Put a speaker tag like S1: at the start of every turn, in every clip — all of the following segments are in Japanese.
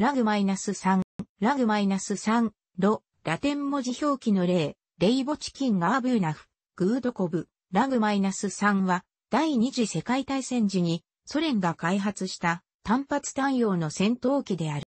S1: ラグマイナス3、ラグマイナス3、ロ、ラテン文字表記の例、レイボチキンガーブーナフ、グードコブ、ラグマイナス3は、第二次世界大戦時に、ソ連が開発した単発対応の戦闘機である。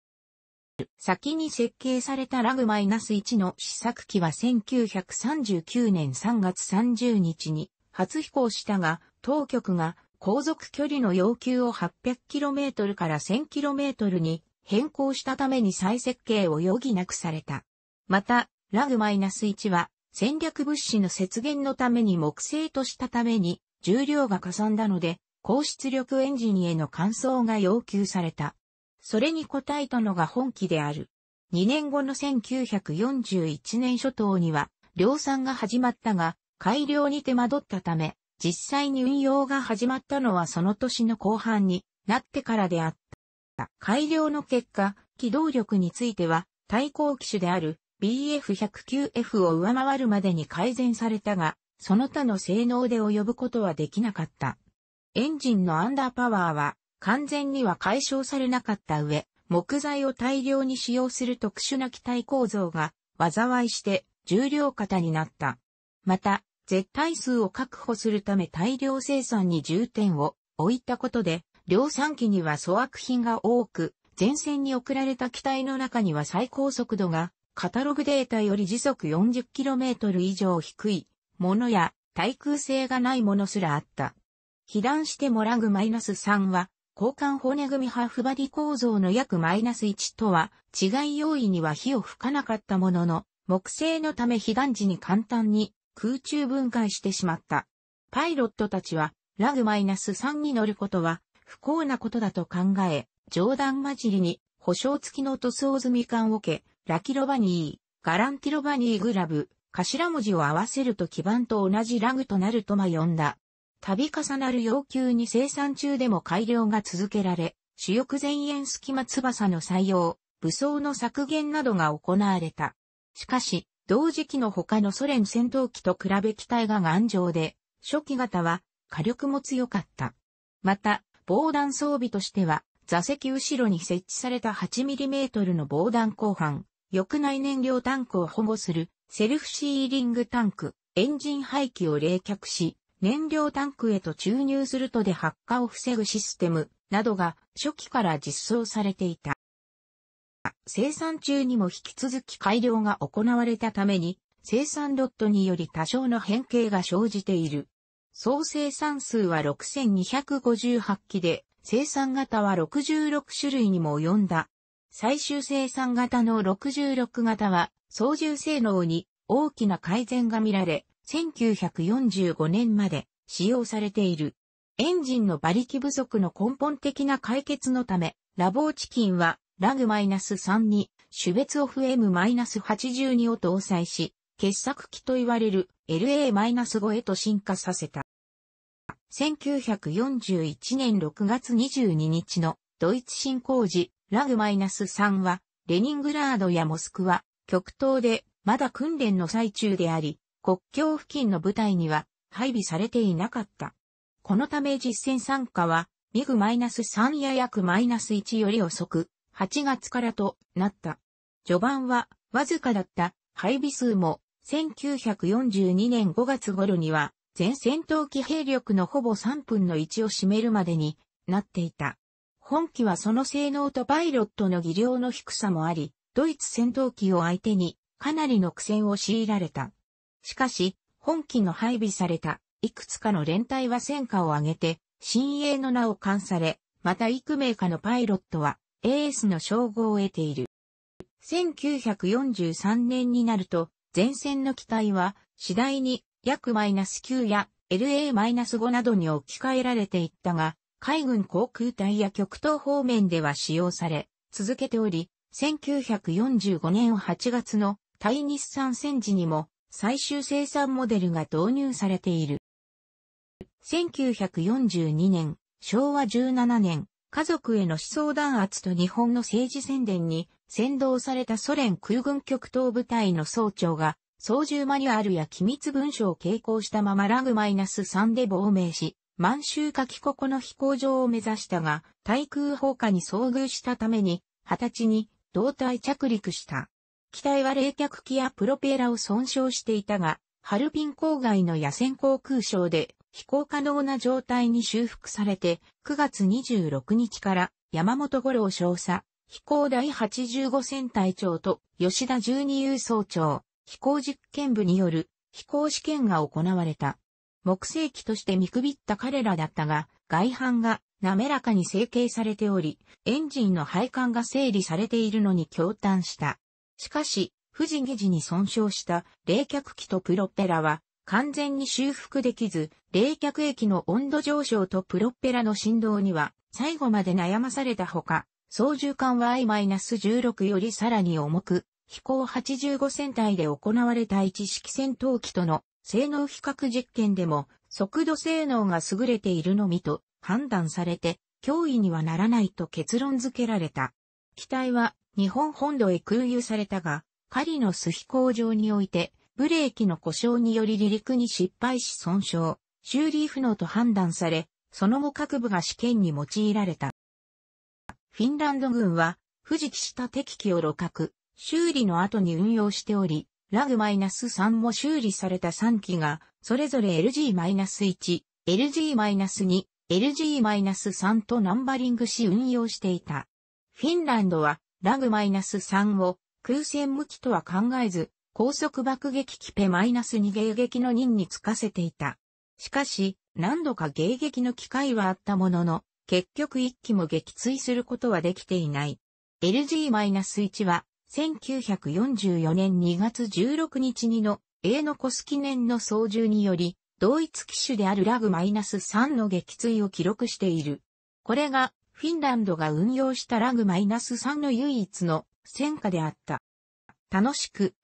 S1: 先に設計されたラグマイナス1の試作機は1939年3月30日に初飛行したが、当局が航続距離の要求を 800km から 1000km に変更したために再設計を余儀なくされた。また、ラグマイナス -1 は戦略物資の節減のために木製としたために重量がかさんだので、高出力エンジンへの換装が要求された。それに応えたのが本機である。2年後の1941年初頭には量産が始まったが、改良に手間取ったため、実際に運用が始まったのはその年の後半になってからであった。。改良の結果、機動力については、対抗機種である BF109F を上回るまでに改善されたが、その他の性能で及ぶことはできなかった。エンジンのアンダーパワーは完全には解消されなかった上、木材を大量に使用する特殊な機体構造が災いして重量型になった。また、絶対数を確保するため大量生産に重点を置いたことで、量産機には粗悪品が多く、前線に送られた機体の中には最高速度が、カタログデータより時速 40km 以上低いものや、対空性がないものすらあった。被弾してもラグマイナス -3 は、交換骨組みハーフバディ構造の約マイナス -1 とは、違い容易には火を吹かなかったものの、木製のため被弾時に簡単に空中分解してしまった。パイロットたちは、ラグマイナス -3 に乗ることは、不幸なことだと考え、冗談交じりに、保証付きの塗装済み缶桶、ラキロバニー、ガランティロバニーグラブ、頭文字を合わせると基盤と同じラグとなるとま呼んだ。度重なる要求に生産中でも改良が続けられ、主翼前縁隙間翼の採用、武装の削減などが行われた。しかし、同時期の他のソ連戦闘機と比べ機体が頑丈で、初期型は火力も強かった。また、防弾装備としては、座席後ろに設置された 8mm の防弾鋼板、翼内燃料タンクを保護するセルフシーリングタンク、エンジン排気を冷却し、燃料タンクへと注入するとで発火を防ぐシステムなどが初期から実装されていた。生産中にも引き続き改良が行われたために、生産ロットにより多少の変形が生じている。総生産数は6258機で、生産型は66種類にも及んだ。最終生産型の66型は、操縦性能に大きな改善が見られ、1945年まで使用されている。エンジンの馬力不足の根本的な解決のため、ラボーチキンはラグ -3 に種別オフ M-82 を搭載し、傑作機と言われる LA-5 へと進化させた。1941年6月22日のドイツ侵攻時、ラグ -3 は、レニングラードやモスクワ、極東で、まだ訓練の最中であり、国境付近の部隊には配備されていなかった。このため実戦参加は、ミグ -3 や約 -1 より遅く、8月からとなった。序盤は、わずかだった配備数も1942年5月頃には、全戦闘機兵力のほぼ3分の1を占めるまでになっていた。本機はその性能とパイロットの技量の低さもあり、ドイツ戦闘機を相手にかなりの苦戦を強いられた。しかし、本機の配備されたいくつかの連隊は戦果を上げて、新鋭の名を冠され、また幾名かのパイロットは AS の称号を得ている。1943年になると、前線の機体は次第に約 -9 や LA-5 などに置き換えられていったが、海軍航空隊や極東方面では使用され、続けており、1945年8月の対日産戦時にも最終生産モデルが導入されている。1942年、昭和17年、家族への思想弾圧と日本の政治宣伝に先導されたソ連空軍極東部隊の総長が操縦マニュアルや機密文書を携行したままラグマイナス3で亡命し、満州夏季ここの飛行場を目指したが、対空砲火に遭遇したために、20歳に胴体着陸した。機体は冷却機やプロペラを損傷していたが、ハルピン郊外の野戦航空省で飛行可能な状態に修復されて、9月26日から山本五郎少佐、飛行第85戦隊長と吉田十二遊総長、飛行実験部による飛行試験が行われた。木星機として見くびった彼らだったが、外反が滑らかに成形されており、エンジンの配管が整理されているのに驚嘆した。しかし、富士議事に損傷した冷却機とプロペラは完全に修復できず、冷却液の温度上昇とプロペラの振動には最後まで悩まされたほか、操縦艦は I-16 よりさらに重く、飛行85戦隊で行われた一式戦闘機との性能比較実験でも速度性能が優れているのみと判断されて脅威にはならないと結論付けられた。機体は日本本土へ空輸されたが、狩りの巣飛行場においてブレーキの故障により離陸に失敗し損傷、修理不能と判断され、その後各部が試験に用いられた。フィンランド軍は、不時期した敵機を露角、修理の後に運用しており、ラグマイナス -3 も修理された3機が、それぞれ LG-1、LG-2、LG-3 とナンバリングし運用していた。フィンランドは、ラグマイナス -3 を空戦向きとは考えず、高速爆撃機ペ -2 迎撃の任につかせていた。しかし、何度か迎撃の機会はあったものの、結局一機も撃墜することはできていない。LG-1 は、1944年2月16日にの、A のコス記念の操縦により、同一機種であるラグ -3 の撃墜を記録している。これが、フィンランドが運用したラグ -3 の唯一の戦果であった。楽しく、